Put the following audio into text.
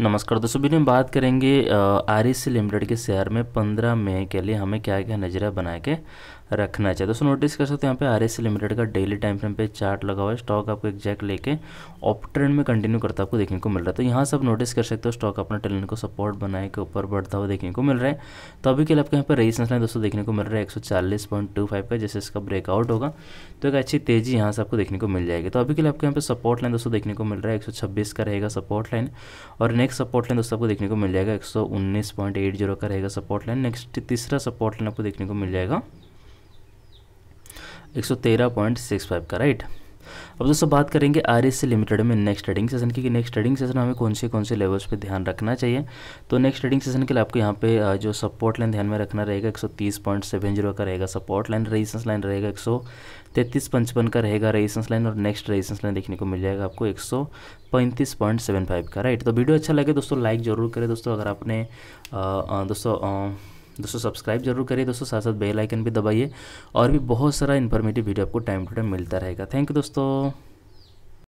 नमस्कार दोस्तों वीडियो हम बात करेंगे आर लिमिटेड के शेयर में 15 मई के लिए हमें क्या क्या नजरिया बना के रखना चाहिए दोस्तों नोटिस कर सकते हो यहाँ पे आर लिमिटेड का डेली टाइम फ्रेम पे चार्ट लगा हुआ है स्टॉक आपको एग्जैक्ट लेके ऑफ ट्रेंड में कंटिन्यू करता आपको देखने को मिल रहा है तो यहाँ सब नोटिस कर सकते हो स्टॉक अपना टेलन को सपोर्ट बनाए के ऊपर बढ़ता हुआ देखने को मिल रहा है तो अभी के लिए आपके यहाँ पर रेजिस्टेंस लाइन दोस्तों देखने को मिल रहा है एक का जैसे इसका ब्रेकआउट होगा तो एक अच्छी तेजी यहाँ से आपको देखने को मिल जाएगी तो अभी के लिए आपके यहाँ पर सपोर्ट लाइन दोस्तों देखने को मिल रहा है एक का रहेगा सपोर्ट लाइन और नेक्स्ट नेक्स्ट सपोर्ट लाइन दोस्तों आपको देखने को मिल जाएगा 119.80 का रहेगा सपोर्ट लाइन नेक्स्ट तीसरा सपोर्ट लाइन आपको देखने को मिल जाएगा 113.65 का राइट right? अब दोस्तों बात करेंगे आर एस लिमिटेड में नेक्स्ट ट्रेडिंग सेशन की नेक्स्ट ट्रेडिंग सेशन हमें कौन से कौन से लेवल्स पे ध्यान रखना चाहिए तो नेक्स्ट ट्रेडिंग सेशन के लिए आपको यहाँ पे जो सपोर्ट लाइन ध्यान में रखना रहेगा एक सौ तीस पॉइंट सेवन जीरो का रहेगा सपोर्ट लाइन रेजिस्टेंस लाइन रहेगा एक सौ तैंतीस पंचपन का रहेगा रेजिस्टेंस लाइन और नेक्स्ट रेजिस्टेंस लाइन देखने को मिल जाएगा आपको एक सौ पैंतीस पॉइंट सेवन फाइव का राइट तो वीडियो अच्छा लगे दोस्तों लाइक जरूर करें दोस्तों अगर आपने दोस्तों दोस्तों सब्सक्राइब जरूर करिए दोस्तों साथ साथ बेल आइकन भी दबाइए और भी बहुत सारा इन्फॉर्मेटिव वीडियो आपको टाइम टू टाइम मिलता रहेगा थैंक यू दोस्तों